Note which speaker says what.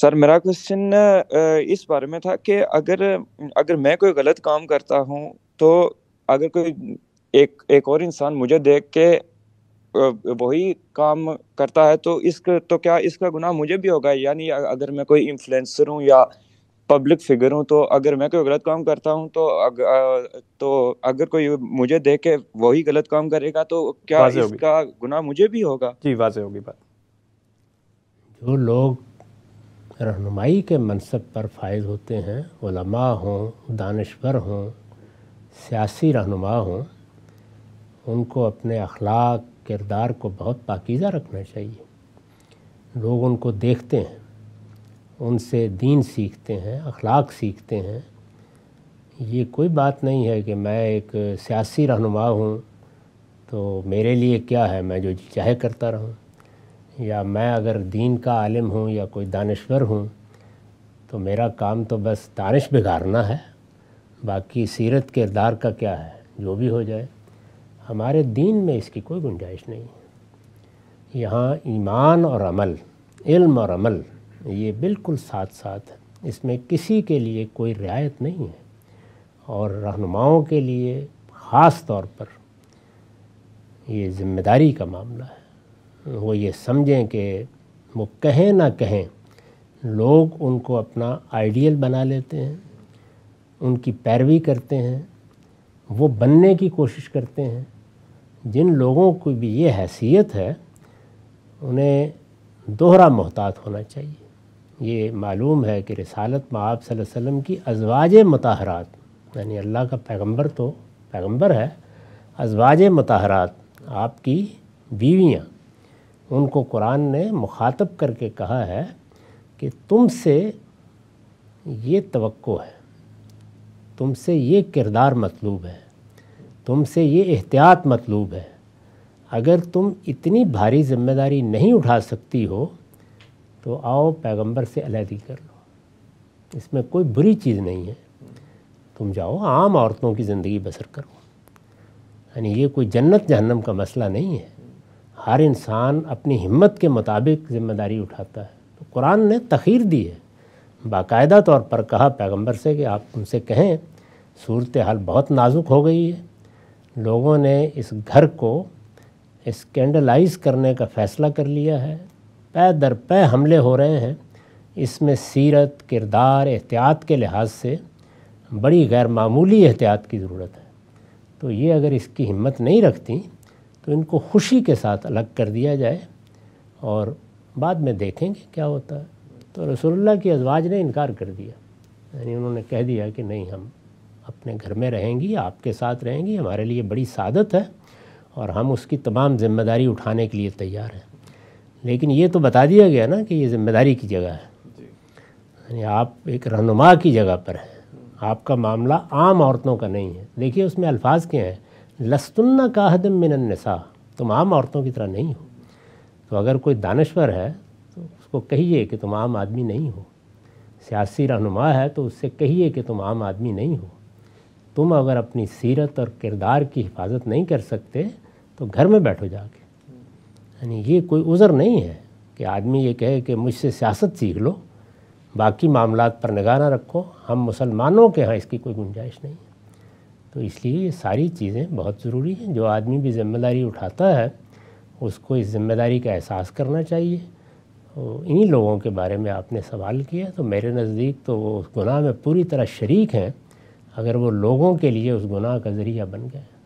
Speaker 1: sir मेरा question इस बारे में था कि अगर अगर मैं कोई गलत काम करता हूँ तो अगर कोई एक एक और इंसान मुझे देख के वही काम करता है तो इसका तो क्या इसका गुनाह मुझे भी होगा यानी अगर मैं कोई इन्फ्लुएंसर हूँ या पब्लिक फिगर हूँ तो अगर मैं कोई गलत काम करता हूँ तो अग, तो अगर कोई मुझे देख के वही गलत काम करेगा तो क्या इसका गुनाह मुझे भी होगा जी वाजह होगी बात जो लोग रहनुमाई के मनसब पर फायज़ होते हैं हों दानश्वर हों सियासी रहनुमा हों उनको अपने अखलाक किरदार को बहुत पाकिज़ा रखना चाहिए लोग उनको देखते हैं उनसे दीन सीखते हैं अखलाक सीखते हैं ये कोई बात नहीं है कि मैं एक सियासी रहनुमा हूँ तो मेरे लिए क्या है मैं जो चाहे करता रहूँ या मैं अगर दीन का आलिम हूँ या कोई दानश्वर हूँ तो मेरा काम तो बस दानिश बिगाड़ना है बाकी सीरत किरदार का क्या है जो भी हो जाए हमारे दीन में इसकी कोई गुंजाइश नहीं है यहाँ ईमान और अमल इल्म और अमल ये बिल्कुल साथ साथ इसमें किसी के लिए कोई रियायत नहीं है और रहनुमाओं के लिए ख़ास तौर पर ये ज़िम्मेदारी का मामला है वो ये समझें कि वो कहें ना कहें लोग उनको अपना आइडियल बना लेते हैं उनकी पैरवी करते हैं वो बनने की कोशिश करते हैं जिन लोगों को भी ये हैसियत है उन्हें दोहरा मोहतात होना चाहिए ये मालूम है कि रसालत माब वसल्लम की अजवाज मतहरात यानी अल्लाह का पैगंबर तो पैगंबर है अजवाज मतहरात आपकी बीवियाँ उनको कुरान ने मुखातब करके कहा है कि तुमसे ये तवक्को है तुमसे ये किरदार मतलूब है तुमसे ये एहतियात मतलूब है अगर तुम इतनी भारी जिम्मेदारी नहीं उठा सकती हो तो आओ पैगंबर से अलहदगी कर लो इसमें कोई बुरी चीज़ नहीं है तुम जाओ आम औरतों की ज़िंदगी बसर करो यानी ये कोई जन्नत जहन्नम का मसला नहीं है हर इंसान अपनी हिम्मत के मुताबिक ज़िम्मेदारी उठाता है तो कुरान ने तखीर दी है बाकायदा तौर पर कहा पैगंबर से कि आप उनसे कहें सूरत हाल बहुत नाजुक हो गई है लोगों ने इस घर को स्कैंडलाइज करने का फ़ैसला कर लिया है पै दर पै हमले हो रहे हैं इसमें सीरत किरदार एहतियात के लिहाज से बड़ी गैर मामूली एहतियात की ज़रूरत है तो ये अगर इसकी हिम्मत नहीं रखती तो इनको खुशी के साथ अलग कर दिया जाए और बाद में देखेंगे क्या होता है तो रसोल्ला की अजवाज ने इनकार कर दिया यानी उन्होंने कह दिया कि नहीं हम अपने घर में रहेंगी आपके साथ रहेंगी हमारे लिए बड़ी सादत है और हम उसकी तमाम जिम्मेदारी उठाने के लिए तैयार हैं लेकिन ये तो बता दिया गया ना कि ये जिम्मेदारी की जगह है यानी आप एक रहनुमा की जगह पर हैं आपका मामला आम औरतों का नहीं है देखिए उसमें अल्फाज क्या हैं लस्तुन्ना काहदम मिनन्नसा तुम आम औरतों की तरह नहीं हो तो अगर कोई दानश्वर है तो उसको कहिए कि तुम आम आदमी नहीं हो सियासी रहनुमा है तो उससे कहिए कि तुम आम आदमी नहीं हो तुम अगर अपनी सीरत और किरदार की हिफाजत नहीं कर सकते तो घर में बैठो जाके यानी ये कोई उज़र नहीं है कि आदमी ये कहे कि मुझसे सियासत सीख लो बाकी मामला पर निगाह रखो हम मुसलमानों के यहाँ इसकी कोई गुंजाइश नहीं है तो इसलिए ये सारी चीज़ें बहुत ज़रूरी हैं जो आदमी भी ज़िम्मेदारी उठाता है उसको इस ज़िम्मेदारी का एहसास करना चाहिए तो इन्हीं लोगों के बारे में आपने सवाल किया तो मेरे नज़दीक तो वो उस गुनाह में पूरी तरह शरीक हैं अगर वो लोगों के लिए उस गुनाह का ज़रिया बन गए